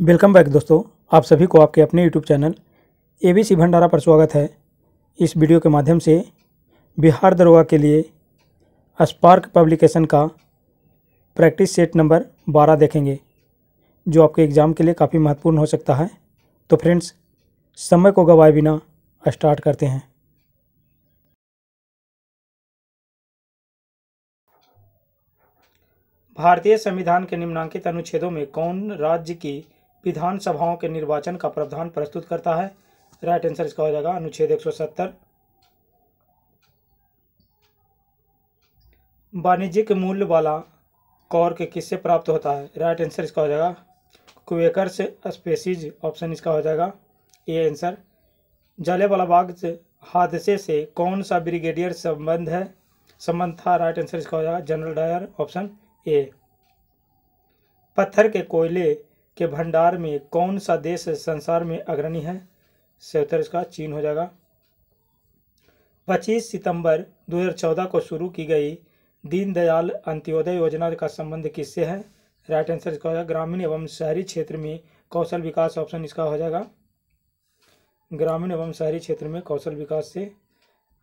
welcome back दोस्तों आप सभी को आपके अपने यूट्यूब चैनल एबीसी भंडारा पर स्वागत है इस वीडियो के माध्यम से बिहार दरोगा के लिए स्पार्क पब्लिकेशन का प्रैक्टिस सेट नंबर बारह देखेंगे जो आपके एग्ज़ाम के लिए काफ़ी महत्वपूर्ण हो सकता है तो फ्रेंड्स समय को गवाए बिना स्टार्ट करते हैं भारतीय संविधान के निम्नांकित अनुच्छेदों में कौन राज्य की विधानसभाओं के निर्वाचन का प्रावधान प्रस्तुत करता है राइट आंसर इसका हो जाएगा अनुच्छेद एक सौ सत्तर वाणिज्यिक मूल्य वाला कौर के किससे प्राप्त होता है राइट आंसर इसका हो जाएगा क्वेकर्स स्पेसीज ऑप्शन इसका हो जाएगा ए आंसर जले वाला बाग हादसे से कौन सा ब्रिगेडियर संबंध है संबंध था राइट आंसर इसका हो जाएगा जनरल डायर ऑप्शन ए पत्थर के कोयले के भंडार में कौन सा देश संसार में अग्रणी है से उत्तर इसका चीन हो जाएगा 25 सितंबर 2014 को शुरू की गई दीनदयाल अंत्योदय योजना का संबंध किससे है राइट आंसर इसका हो जाएगा ग्रामीण एवं शहरी क्षेत्र में कौशल विकास ऑप्शन इसका हो जाएगा ग्रामीण एवं शहरी क्षेत्र में कौशल विकास से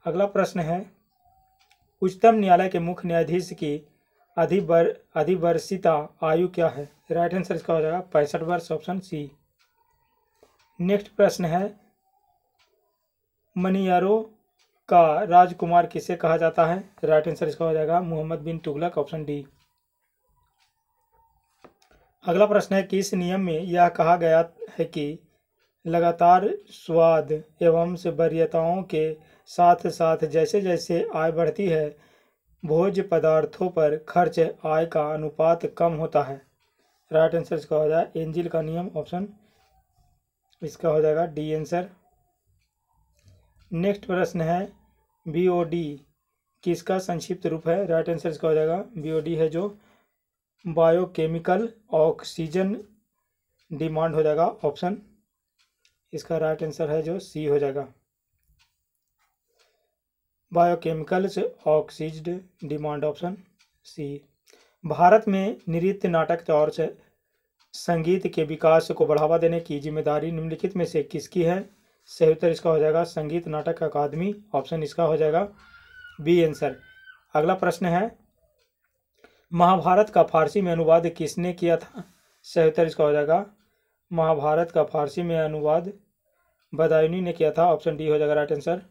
अगला प्रश्न है उच्चतम न्यायालय के मुख्य न्यायाधीश की अधिवर अधिवर्षिता आयु क्या है राइट आंसर इसका हो जाएगा पैंसठ वर्ष ऑप्शन सी नेक्स्ट प्रश्न है मनियारो का राजकुमार किसे कहा जाता है राइट आंसर इसका हो जाएगा मोहम्मद बिन तुगलक ऑप्शन डी अगला प्रश्न है कि इस नियम में यह कहा गया है कि लगातार स्वाद एवं वरीयताओं के साथ साथ जैसे जैसे आय बढ़ती है भोज पदार्थों पर खर्च आय का अनुपात कम होता है राइट आंसर इसका हो जाएगा एंजिल का नियम ऑप्शन इसका हो जाएगा डी आंसर नेक्स्ट प्रश्न है बी ओ डी किसका संक्षिप्त रूप है राइट आंसर इसका हो जाएगा बी ओ डी है जो बायोकेमिकल ऑक्सीजन डिमांड हो जाएगा ऑप्शन इसका राइट आंसर है जो सी हो जाएगा biochemicals oxygen demand option C Bharat में नृत्य नाटक तौर से संगीत के विकास को बढ़ावा देने की जिम्मेदारी निम्नलिखित में से किसकी है सही उत्तर इसका हो जाएगा संगीत नाटक अकादमी ऑप्शन इसका हो जाएगा बी आंसर अगला प्रश्न है महाभारत का फारसी में अनुवाद किसने किया था सही उत्तर इसका हो जाएगा महाभारत का फारसी में अनुवाद बदायूनी ने किया था ऑप्शन डी हो जाएगा राइट आंसर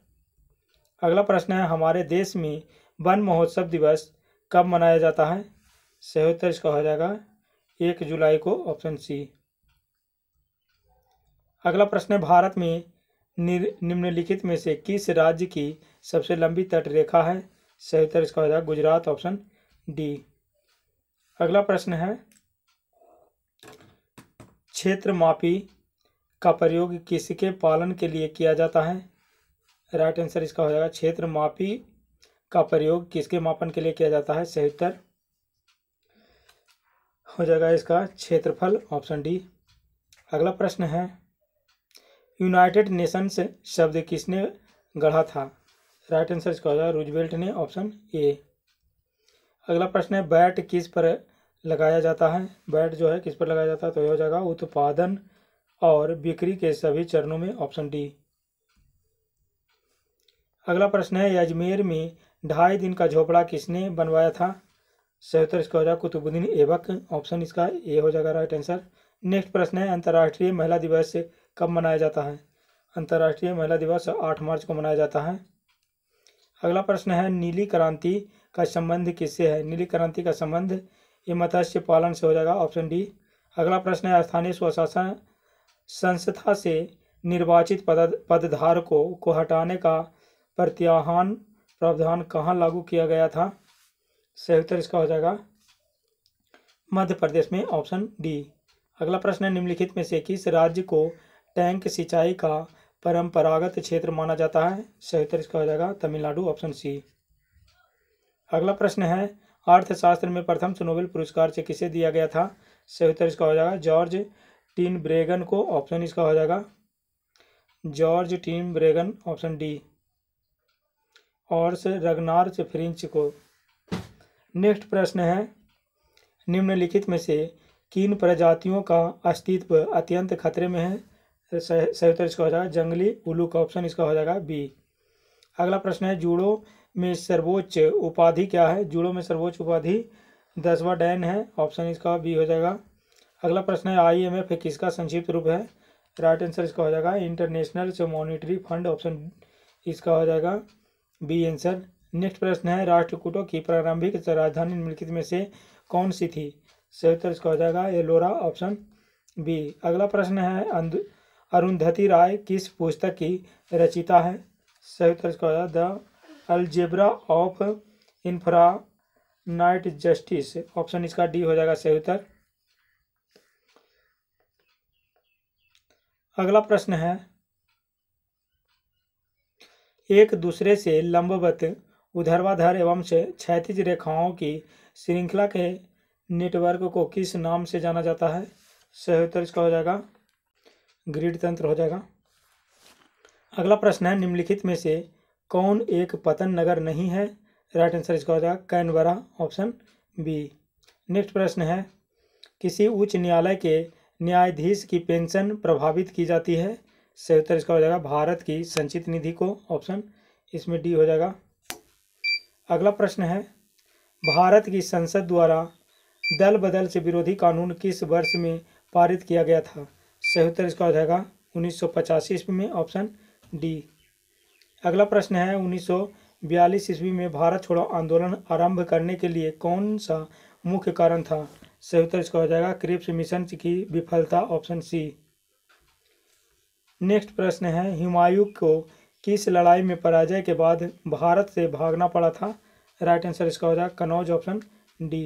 अगला प्रश्न है हमारे देश में वन महोत्सव दिवस कब मनाया जाता है सही उत्तर इसका हो जाएगा एक जुलाई को ऑप्शन सी अगला प्रश्न है भारत में निम्नलिखित में से किस राज्य की सबसे लंबी तट रेखा है सही उत्तर इसका हो जाएगा गुजरात ऑप्शन डी अगला प्रश्न है क्षेत्र मापी का प्रयोग किसके पालन के लिए किया जाता है राइट आंसर इसका हो जाएगा क्षेत्र मापी का प्रयोग किसके मापन के लिए किया जाता है उत्तर हो जाएगा इसका क्षेत्रफल ऑप्शन डी अगला प्रश्न है यूनाइटेड नेशंस शब्द किसने गढ़ा था राइट आंसर इसका हो जाएगा रूजबेल्ट ने ऑप्शन ए अगला प्रश्न है बैट किस पर लगाया जाता है बैट जो है किस पर लगाया जाता है तो यह हो जाएगा उत्पादन और बिक्री के सभी चरणों में ऑप्शन डी अगला प्रश्न है अजमेर में ढाई दिन का झोपड़ा किसने बनवाया था सही इसका हो जाएगा कुतुबुद्दीन एवक ऑप्शन इसका ए हो जाएगा राइट आंसर नेक्स्ट प्रश्न है अंतर्राष्ट्रीय महिला दिवस कब मनाया जाता है अंतर्राष्ट्रीय महिला दिवस आठ मार्च को मनाया जाता है अगला प्रश्न है नीली क्रांति का संबंध किससे है नीली क्रांति का संबंध ये मत्स्य पालन से हो जाएगा ऑप्शन डी अगला प्रश्न है स्थानीय स्वशासन संस्था से निर्वाचित पद पदधारकों को हटाने का प्रत्याहान प्रावधान कहाँ लागू किया गया था सही उत्तर इसका हो जाएगा मध्य प्रदेश में ऑप्शन डी अगला प्रश्न है निम्नलिखित में से किस राज्य को टैंक सिंचाई का परंपरागत क्षेत्र माना जाता है सही उत्तर इसका हो जाएगा तमिलनाडु ऑप्शन सी अगला प्रश्न है अर्थशास्त्र में प्रथम नोबेल पुरस्कार से किसे दिया गया था सही उत्तर इसका हो जाएगा जॉर्ज टीन ब्रेगन को ऑप्शन इसका हो जाएगा George Tinbergen option D और से रगनार्च फ्रिंच को नेक्स्ट प्रश्न है निम्नलिखित में से किन प्रजातियों का अस्तित्व अत्यंत खतरे में है सही उत्तर इसका हो जाएगा जंगली उल्लू का ऑप्शन इसका हो जाएगा बी अगला प्रश्न है जूड़ो में सर्वोच्च उपाधि क्या है जूड़ो में सर्वोच्च उपाधि दसवा डैन है ऑप्शन इसका बी हो जाएगा अगला प्रश्न है आई एम एफ किसका संक्षिप्त रूप है राइट आंसर इसका हो जाएगा इंटरनेशनल मॉनिटरी फंड ऑप्शन इसका हो जाएगा बी आंसर नेक्स्ट प्रश्न है राष्ट्रकूटों की प्रारंभिक राजधानी निम्नलिखित में से कौन सी थी सही उत्तर इसका हो जाएगा एलोरा ऑप्शन बी अगला प्रश्न है अरुंधति राय किस पुस्तक की रचिता है सही उत्तर इसका हो जाएगा the algebra of infinite justice option इसका डी हो जाएगा सही उत्तर अगला प्रश्न है एक दूसरे से लंबवत उधरवाधर एवं क्षैतिज रेखाओं की श्रृंखला के नेटवर्क को किस नाम से जाना जाता है सही उत्तर इसका हो जाएगा ग्रिड तंत्र हो जाएगा अगला प्रश्न है निम्नलिखित में से कौन एक पतन नगर नहीं है राइट आंसर इसका हो जाएगा कैनबरा ऑप्शन बी नेक्स्ट प्रश्न है किसी उच्च न्यायालय के न्यायाधीश की पेंशन प्रभावित की जाती है सही उत्तर इसका हो जाएगा भारत की संचित निधि को ऑप्शन इसमें डी हो जाएगा अगला प्रश्न है भारत की संसद द्वारा दल बदल से विरोधी कानून किस वर्ष में पारित किया गया था सही उत्तर इसका हो जाएगा उन्नीस ईस्वी में ऑप्शन डी अगला प्रश्न है उन्नीस ईस्वी में भारत छोड़ो आंदोलन आरंभ करने के लिए कौन सा मुख्य कारण था सही उत्तर इसका हो जाएगा क्रिप्स मिशन की विफलता ऑप्शन सी नेक्स्ट प्रश्न है हुमायूं को किस लड़ाई में पराजय के बाद भारत से भागना पड़ा था राइट आंसर इसका हो जाएगा कनौज ऑप्शन डी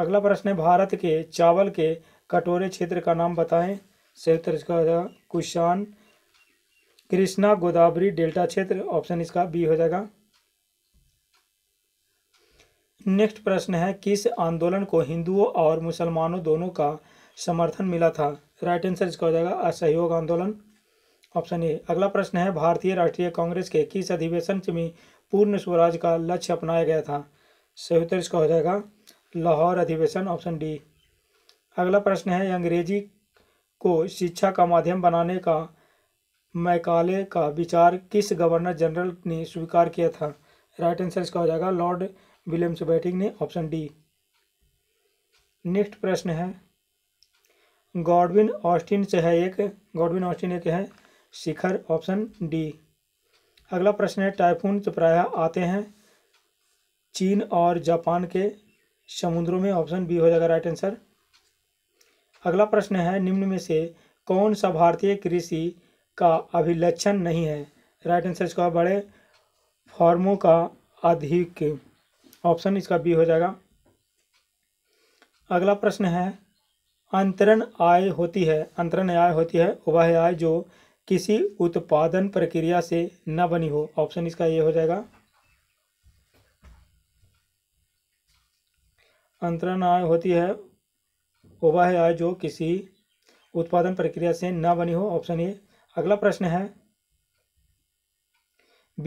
अगला प्रश्न है भारत के चावल के कटोरे क्षेत्र का नाम बताएं सही उत्तर इसका हो जाएगा कुशान कृष्णा गोदावरी डेल्टा क्षेत्र ऑप्शन इसका बी हो जाएगा नेक्स्ट प्रश्न है किस आंदोलन को हिंदुओं और मुसलमानों दोनों का समर्थन मिला था राइट आंसर इसका हो जाएगा असहयोग आंदोलन ऑप्शन ए अगला प्रश्न है भारतीय राष्ट्रीय कांग्रेस के किस अधिवेशन में पूर्ण स्वराज का लक्ष्य अपनाया गया था सही उत्तर इसका हो जाएगा लाहौर अधिवेशन ऑप्शन डी अगला प्रश्न है अंग्रेजी को शिक्षा का माध्यम बनाने का मैकाले का विचार किस गवर्नर जनरल ने स्वीकार किया था राइट आंसर इसका हो जाएगा लॉर्ड विलियम्स बैटिंग ने ऑप्शन डी नेक्स्ट प्रश्न है गॉडविन ऑस्टिन से है एक गॉडविन ऑस्टिन एक है शिखर ऑप्शन डी अगला प्रश्न है टाइफून तो प्रायः आते हैं चीन और जापान के समुद्रों में ऑप्शन बी हो जाएगा राइट आंसर अगला प्रश्न है निम्न में से कौन सा भारतीय कृषि का अभिलक्षण नहीं है राइट आंसर इसका बड़े फॉर्मों का अधिक ऑप्शन इसका बी हो जाएगा अगला प्रश्न है अंतरण आय होती है अंतरण आय होती है वह आय जो किसी उत्पादन प्रक्रिया से न बनी हो ऑप्शन इसका ये हो जाएगा अंतरण आय होती है वह आय जो किसी उत्पादन प्रक्रिया से न बनी हो ऑप्शन ए अगला प्रश्न है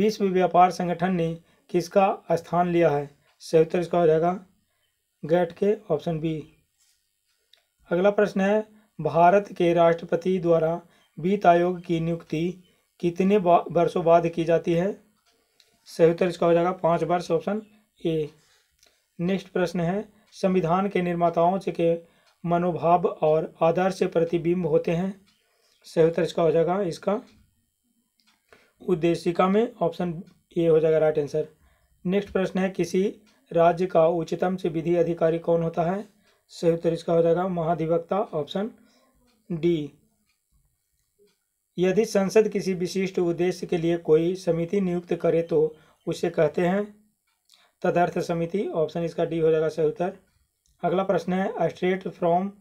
विश्व व्यापार संगठन ने किसका स्थान लिया है सही उत्तर इसका हो जाएगा गैट के ऑप्शन बी अगला प्रश्न है भारत के राष्ट्रपति द्वारा वित्त आयोग की नियुक्ति कितने वर्षों बाद की जाती है सही उत्तर इसका हो जाएगा पाँच वर्ष ऑप्शन ए नेक्स्ट प्रश्न है संविधान के निर्माताओं के मनोभाव और आधार से प्रतिबिंब होते हैं सही उत्तर इसका हो जाएगा इसका उद्देशिका में ऑप्शन ए हो जाएगा राइट आंसर नेक्स्ट प्रश्न है किसी राज्य का उच्चतम से विधि अधिकारी कौन होता है सही उत्तर इसका हो जाएगा महाधिवक्ता ऑप्शन डी यदि संसद किसी विशिष्ट उद्देश्य के लिए कोई समिति नियुक्त करे तो उसे कहते हैं तदर्थ समिति ऑप्शन इसका डी हो जाएगा सही उत्तर अगला प्रश्न है straight from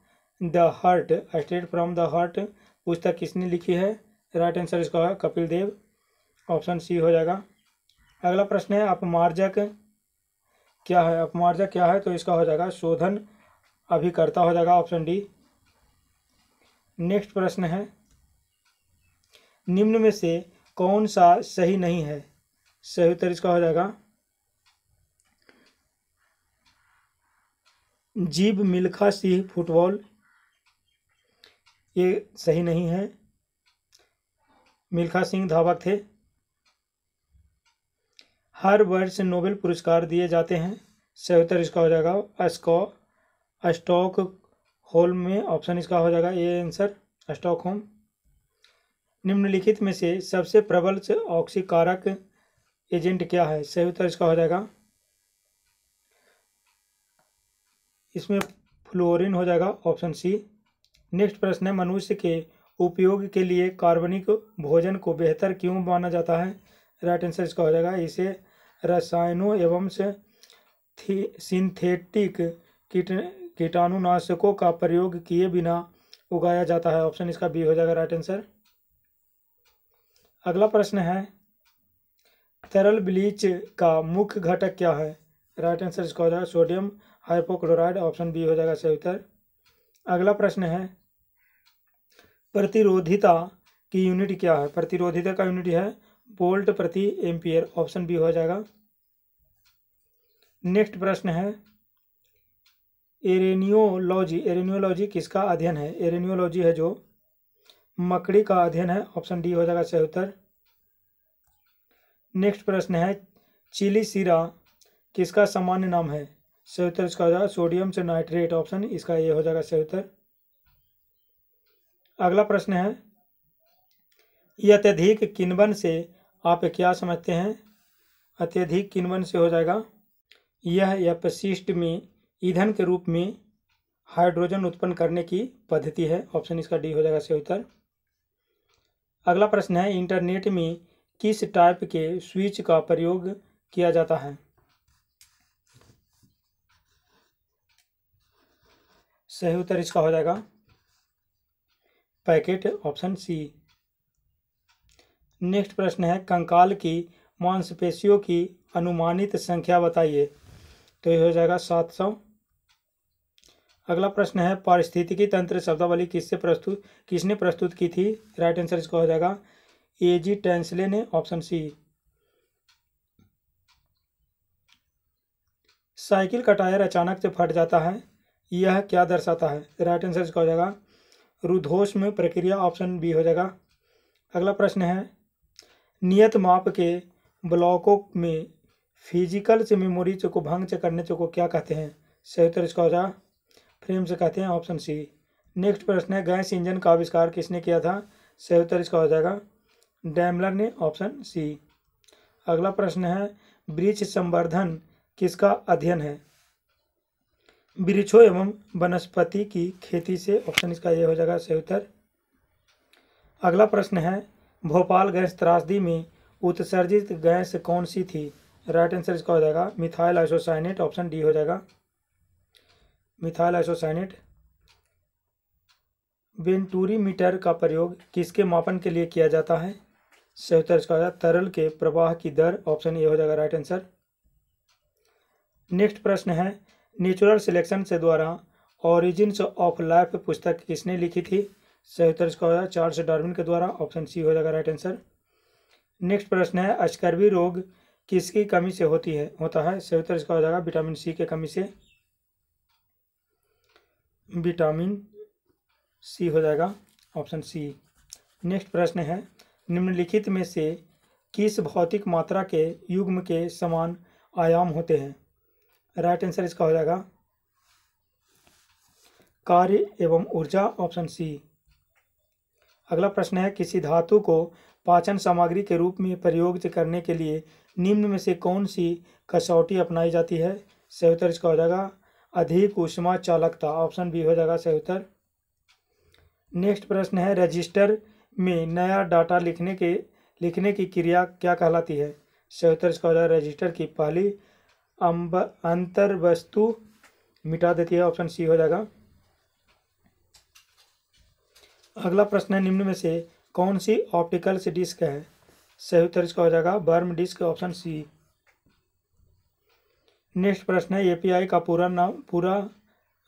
the heart straight from the heart पुस्तक किसने लिखी है राइट आंसर इसका होगा कपिल देव ऑप्शन सी हो जाएगा अगला प्रश्न है अपमार्जक क्या है अपमार्जक क्या है तो इसका हो जाएगा शोधन अभी करता हो जाएगा ऑप्शन डी नेक्स्ट प्रश्न है निम्न में से कौन सा सही नहीं है सही उत्तर इसका हो जाएगा जीव मिल्खा सिंह फुटबॉल ये सही नहीं है मिल्खा सिंह धावक थे हर वर्ष नोबेल पुरस्कार दिए जाते हैं सही उत्तर इसका हो जाएगा अस्कॉ स्टॉक होल में ऑप्शन इसका हो जाएगा ए आंसर स्टॉक होम निम्नलिखित में से सबसे प्रबल ऑक्सीकारक एजेंट क्या है सही उत्तर इसका हो जाएगा इसमें फ्लोरिन हो जाएगा ऑप्शन सी नेक्स्ट प्रश्न है मनुष्य के उपयोग के लिए कार्बनिक भोजन को बेहतर क्यों माना जाता है राइट आंसर इसका हो जाएगा इसे रसायनों एवं सिंथेटिक कीट कीटाणुनाशकों का प्रयोग किए बिना उगाया जाता है ऑप्शन इसका बी हो जाएगा राइट आंसर अगला प्रश्न है तरल ब्लीच का मुख्य घटक क्या है राइट आंसर इसका हो जाएगा सोडियम हाइपोक्लोराइड ऑप्शन बी हो जाएगा सही उत्तर अगला प्रश्न है प्रतिरोधिता की यूनिट क्या है प्रतिरोधिता का यूनिट है बोल्ट प्रति एम्पियर ऑप्शन बी हो जाएगा नेक्स्ट प्रश्न है एरेनियोलॉजी एरेनियोलॉजी किसका अध्ययन है एरेनियोलॉजी है जो मकड़ी का अध्ययन है ऑप्शन डी हो जाएगा सही उत्तर नेक्स्ट प्रश्न है चिली सीरा किसका सामान्य नाम है सही उत्तर इसका हो जाएगा सोडियम से नाइट्रेट ऑप्शन इसका ये हो जाएगा सही उत्तर अगला प्रश्न है अत्यधिक किनबन से आप क्या समझते हैं अत्यधिक किनबन से हो जाएगा यह या प्रशिष्ट में ईंधन के रूप में हाइड्रोजन उत्पन्न करने की पद्धति है ऑप्शन इसका डी हो जाएगा सही उत्तर अगला प्रश्न है इंटरनेट में किस टाइप के स्विच का प्रयोग किया जाता है सही उत्तर इसका हो जाएगा पैकेट ऑप्शन सी नेक्स्ट प्रश्न है कंकाल की मांसपेशियों की अनुमानित संख्या बताइए तो यह हो जाएगा सात सौ अगला प्रश्न है पारिस्थितिकी तंत्र शब्दावली किससे प्रस्तुत किसने प्रस्तुत की थी राइट आंसर इसका हो जाएगा ए जी टेंसले ने ऑप्शन सी साइकिल का टायर अचानक से फट जाता है यह क्या दर्शाता है राइट आंसर इसका हो जाएगा रुधोष में प्रक्रिया ऑप्शन बी हो जाएगा अगला प्रश्न है नियत माप के ब्लॉकों में फिजिकल से मेमोरी चको भंग करने को क्या कहते हैं सही उत्तर इसका हो जाएगा फिल्म से कहते हैं ऑप्शन सी नेक्स्ट प्रश्न है गैस इंजन का आविष्कार किसने किया था सही उत्तर इसका हो जाएगा डैमलर ने ऑप्शन सी अगला प्रश्न है वृक्ष संवर्धन किसका अध्ययन है वृक्षों एवं वनस्पति की खेती से ऑप्शन इसका ये हो जाएगा सही उत्तर अगला प्रश्न है भोपाल गैस त्रासदी में उत्सर्जित गैस कौन सी थी राइट आंसर इसका हो जाएगा मिथाइल आइसोसाइनेट ऑप्शन डी हो जाएगा मिथाइल आइसोसाइनेट बेंटूरी मीटर का प्रयोग किसके मापन के लिए किया जाता है सही उत्तर इसका तरल के प्रवाह की दर ऑप्शन ए हो जाएगा राइट आंसर नेक्स्ट प्रश्न है नेचुरल सिलेक्शन से द्वारा ऑरिजिन्स ऑफ लाइफ पुस्तक किसने लिखी थी सही उत्तर इसका होगा चार्ल्स डार्विन के द्वारा ऑप्शन सी हो जाएगा राइट आंसर नेक्स्ट प्रश्न है अस्कर्वी रोग किसकी कमी से होती है होता है सही उत्तर इसका हो जाएगा विटामिन सी के कमी से विटामिन सी हो जाएगा ऑप्शन सी नेक्स्ट प्रश्न है निम्नलिखित में से किस भौतिक मात्रा के युग्म के समान आयाम होते हैं राइट आंसर इसका हो जाएगा कार्य एवं ऊर्जा ऑप्शन सी अगला प्रश्न है किसी धातु को पाचन सामग्री के रूप में प्रयोग करने के लिए निम्न में से कौन सी कसौटी अपनाई जाती है सही उत्तर इसका हो जाएगा अधिक ऊष्मा चालकता ऑप्शन बी हो जाएगा सही उत्तर नेक्स्ट प्रश्न है रजिस्टर में नया डाटा लिखने के लिखने की क्रिया क्या कहलाती है सही उत्तर इसका हो जाएगा रजिस्टर की पहली अंब अंतर वस्तु मिटा देती है ऑप्शन सी हो जाएगा अगला प्रश्न है निम्न में से कौन सी ऑप्टिकल्स डिस्क है सही उत्तर इसका हो जाएगा बर्म डिस्क ऑप्शन सी नेक्स्ट प्रश्न है एपीआई का पूरा नाम पूरा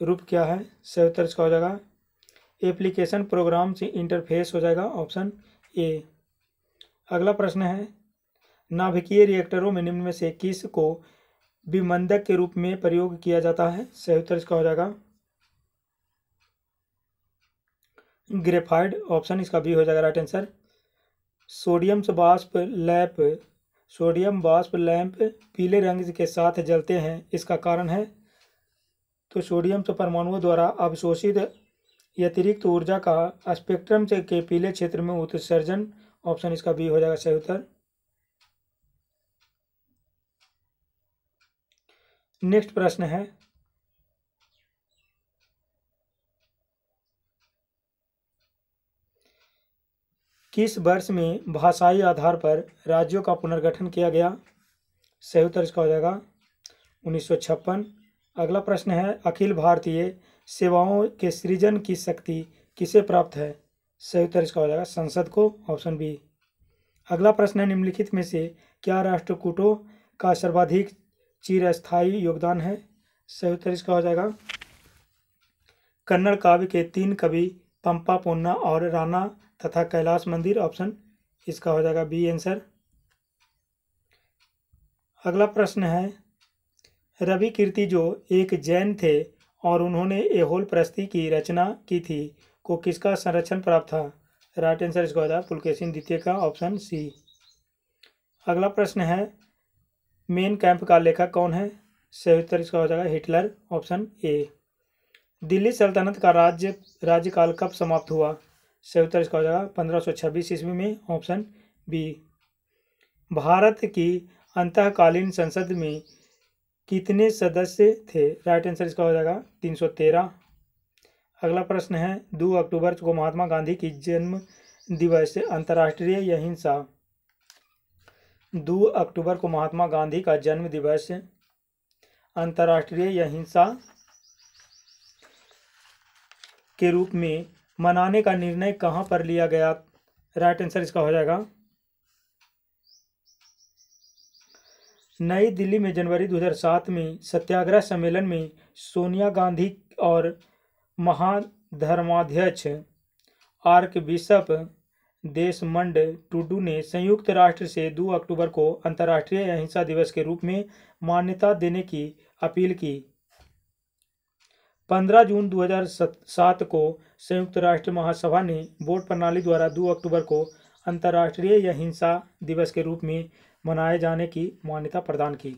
रूप क्या है सही उत्तर इसका हो जाएगा एप्लीकेशन प्रोग्राम से इंटरफेस हो जाएगा ऑप्शन ए अगला प्रश्न है नाभिकीय रिएक्टरों में निम्न में से किस को विमंदक के रूप में प्रयोग किया जाता है सही उत्तर इसका हो जाएगा ग्रेफाइड ऑप्शन इसका भी हो जाएगा राइट आंसर सोडियम से बाष्प लैप सोडियम बाष्प लैंप पीले रंग के साथ जलते हैं इसका कारण है तो सोडियम के तो परमाणुओं द्वारा अवशोषित अतिरिक्त ऊर्जा का स्पेक्ट्रम से के पीले क्षेत्र में उत्सर्जन ऑप्शन इसका बी हो जाएगा सही उत्तर नेक्स्ट प्रश्न है किस वर्ष में भाषाई आधार पर राज्यों का पुनर्गठन किया गया सही उत्तर इसका हो जाएगा उन्नीस अगला प्रश्न है अखिल भारतीय सेवाओं के सृजन की शक्ति किसे प्राप्त है सही उत्तर इसका हो जाएगा संसद को ऑप्शन बी अगला प्रश्न है निम्नलिखित में से क्या राष्ट्रकूटों का सर्वाधिक चिरस्थायी योगदान है सही उत्तर इसका हो जाएगा कन्नड़ काव्य के तीन कवि पंपा पोन्ना और राणा तथा कैलाश मंदिर ऑप्शन इसका हो जाएगा बी आंसर अगला प्रश्न है रवि कीर्ति जो एक जैन थे और उन्होंने एहोल प्रस्ती की रचना की थी को किसका संरक्षण प्राप्त था राइट आंसर इसका होगा पुलकेशिन द्वितीय का ऑप्शन सी अगला प्रश्न है मेन कैंप का लेखक कौन है सही उत्तर इसका हो जाएगा हिटलर ऑप्शन ए दिल्ली सल्तनत का राज्य राज्यकाल कब समाप्त हुआ सही उत्तर इसका हो जाएगा पंद्रह सौ छब्बीस ईस्वी में ऑप्शन बी भारत की अंतकालीन संसद में कितने सदस्य थे राइट आंसर इसका हो जाएगा तीन सौ तेरह अगला प्रश्न है दो अक्टूबर को महात्मा गांधी की जन्म दिवस अंतर्राष्ट्रीय अहिंसा दो अक्टूबर को महात्मा गांधी का जन्म दिवस अंतर्राष्ट्रीय अहिंसा के रूप में मनाने का निर्णय कहाँ पर लिया गया राइट आंसर इसका हो जाएगा नई दिल्ली में जनवरी 2007 में सत्याग्रह सम्मेलन में सोनिया गांधी और महाधर्माध्यक्ष आर्क बिशप देशमंड टूडू ने संयुक्त राष्ट्र से 2 अक्टूबर को अंतर्राष्ट्रीय अहिंसा दिवस के रूप में मान्यता देने की अपील की 15 जून 2007 को संयुक्त राष्ट्र महासभा ने वोट प्रणाली द्वारा 2 अक्टूबर को अंतर्राष्ट्रीय या हिंसा दिवस के रूप में मनाए जाने की मान्यता प्रदान की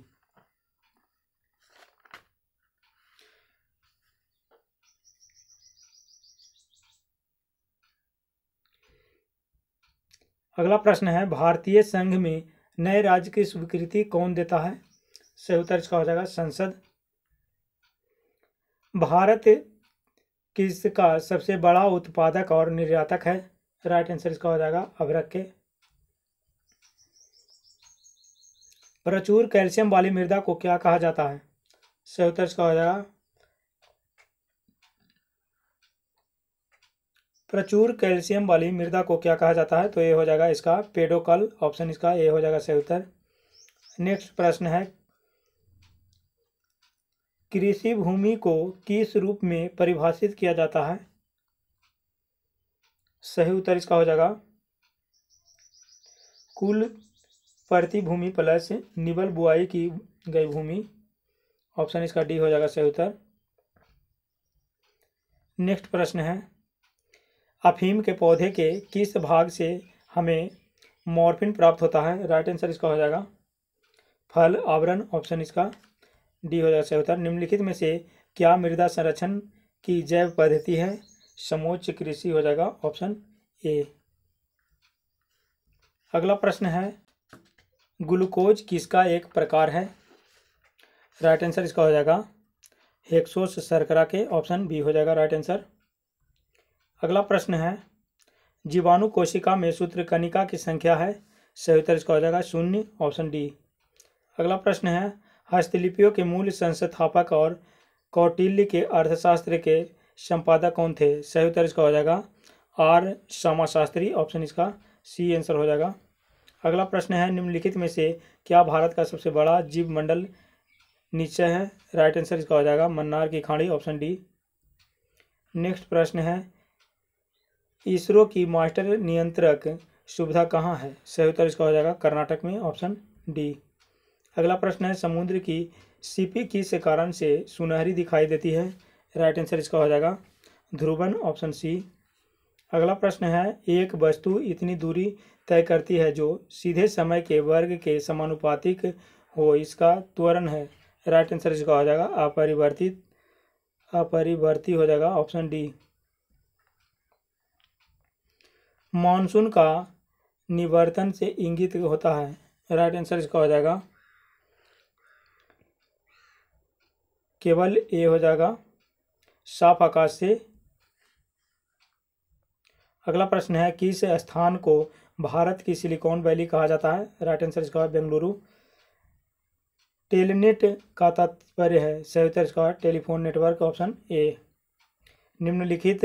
अगला प्रश्न है भारतीय संघ में नए राज्य की स्वीकृति कौन देता है सही उत्तर इसका हो जाएगा संसद भारत किसका सबसे बड़ा उत्पादक और निर्यातक है राइट आंसर इसका हो जाएगा अभ्रक के प्रचुर कैल्शियम वाली मृदा को क्या कहा जाता है सही उत्तर इसका हो जाएगा प्रचुर कैल्शियम वाली मृदा को क्या कहा जाता है तो ये हो जाएगा इसका पेडोकल ऑप्शन इसका ये हो जाएगा सही उत्तर नेक्स्ट प्रश्न है कृषि भूमि को किस रूप में परिभाषित किया जाता है सही उत्तर इसका हो जाएगा कुल प्रति भूमि प्लस निबल बुआई की गई भूमि ऑप्शन इसका डी हो जाएगा सही उत्तर नेक्स्ट प्रश्न है अफीम के पौधे के किस भाग से हमें मॉर्फिन प्राप्त होता है राइट आंसर इसका हो जाएगा फल आवरण ऑप्शन इसका डी हो जाएगा सही उत्तर निम्नलिखित में से क्या मृदा संरक्षण की जैव पद्धति है समोच्च कृषि हो जाएगा ऑप्शन ए अगला प्रश्न है ग्लूकोज किसका एक प्रकार है राइट आंसर इसका हो जाएगा हेक्सोस सरकरा के ऑप्शन बी हो जाएगा राइट आंसर अगला प्रश्न है जीवाणु कोशिका में सूत्र कनिका की संख्या है सही उत्तर इसका हो जाएगा शून्य ऑप्शन डी अगला प्रश्न है हस्तलिपियों के मूल संस्थापक और कौटिल्य के अर्थशास्त्र के संपादक कौन थे सही उत्तर इसका हो जाएगा आर शास्त्री ऑप्शन इसका सी आंसर हो जाएगा अगला प्रश्न है निम्नलिखित में से क्या भारत का सबसे बड़ा जीव मंडल नीचे है राइट आंसर इसका हो जाएगा मन्नार की खाड़ी ऑप्शन डी नेक्स्ट प्रश्न है इसरो की मास्टर नियंत्रक सुविधा कहाँ है सही उत्तर इसका हो जाएगा कर्नाटक में ऑप्शन डी अगला प्रश्न है समुद्र की सीपी किस कारण से सुनहरी दिखाई देती है राइट आंसर इसका हो जाएगा ध्रुवन ऑप्शन सी अगला प्रश्न है एक वस्तु इतनी दूरी तय करती है जो सीधे समय के वर्ग के समानुपातिक हो इसका त्वरण है राइट आंसर इसका हो जाएगा अपरिवर्तित अपरिवर्ती हो जाएगा ऑप्शन डी मानसून का निवर्तन से इंगित होता है राइट आंसर इसका हो जाएगा केवल ए हो जाएगा साफ आकाश से अगला प्रश्न है किस स्थान को भारत की सिलिकॉन वैली कहा जाता है राइट आंसर इसका बेंगलुरु टेलीनेट का तात्पर्य है सही उत्तर इसका टेलीफोन नेटवर्क ऑप्शन ए निम्नलिखित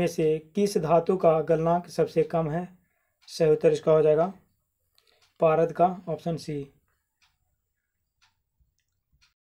में से किस धातु का गलनांक सबसे कम है सही उत्तर इसका हो जाएगा पारद का ऑप्शन सी